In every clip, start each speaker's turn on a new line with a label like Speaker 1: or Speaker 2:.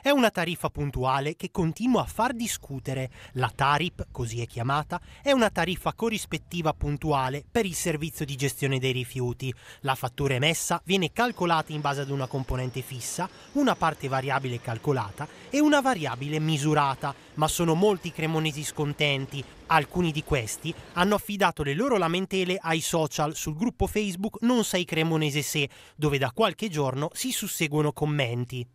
Speaker 1: È una tariffa puntuale che continua a far discutere. La TARIP, così è chiamata, è una tariffa corrispettiva puntuale per il servizio di gestione dei rifiuti. La fattura emessa viene calcolata in base ad una componente fissa, una parte variabile calcolata e una variabile misurata, ma sono molti cremonesi scontenti. Alcuni di questi hanno affidato le loro lamentele ai social sul gruppo Facebook Non sei cremonese se, dove da qualche giorno si susseguono commenti.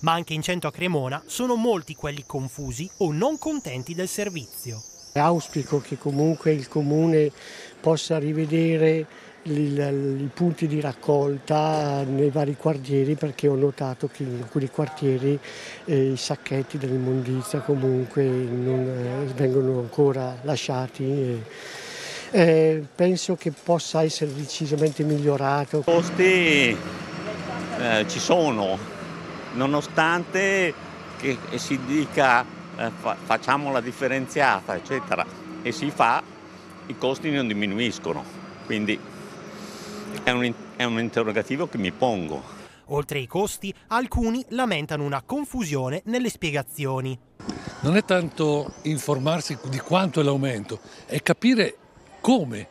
Speaker 1: Ma anche in centro a Cremona sono molti quelli confusi o non contenti del servizio.
Speaker 2: Auspico che comunque il comune possa rivedere i punti di raccolta nei vari quartieri perché ho notato che in alcuni quartieri eh, i sacchetti dell'immondizia comunque non, eh, vengono ancora lasciati. E, eh, penso che possa essere decisamente migliorato. I costi
Speaker 3: eh, ci sono, nonostante che si dica eh, fa, facciamo la differenziata, eccetera, e si fa, i costi non diminuiscono. Quindi è un, è un interrogativo che mi pongo.
Speaker 1: Oltre ai costi, alcuni
Speaker 4: lamentano una confusione nelle spiegazioni. Non è tanto informarsi di quanto è l'aumento, è capire come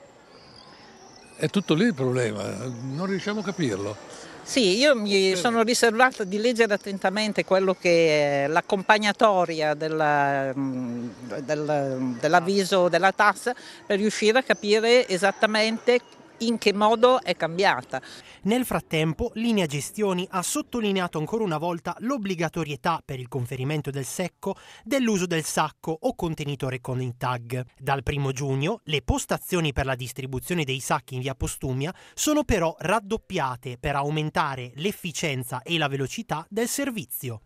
Speaker 4: è tutto lì il problema, non riusciamo a capirlo.
Speaker 5: Sì, io mi sono riservata di leggere attentamente quello che è l'accompagnatoria della, mm, del, dell'avviso della TAS per riuscire a capire esattamente in che modo è cambiata. Nel frattempo, Linea Gestioni ha sottolineato ancora
Speaker 1: una volta l'obbligatorietà per il conferimento del secco dell'uso del sacco o contenitore con il tag. Dal 1 giugno le postazioni per la distribuzione dei sacchi in via Postumia sono però raddoppiate per aumentare l'efficienza e la velocità del servizio.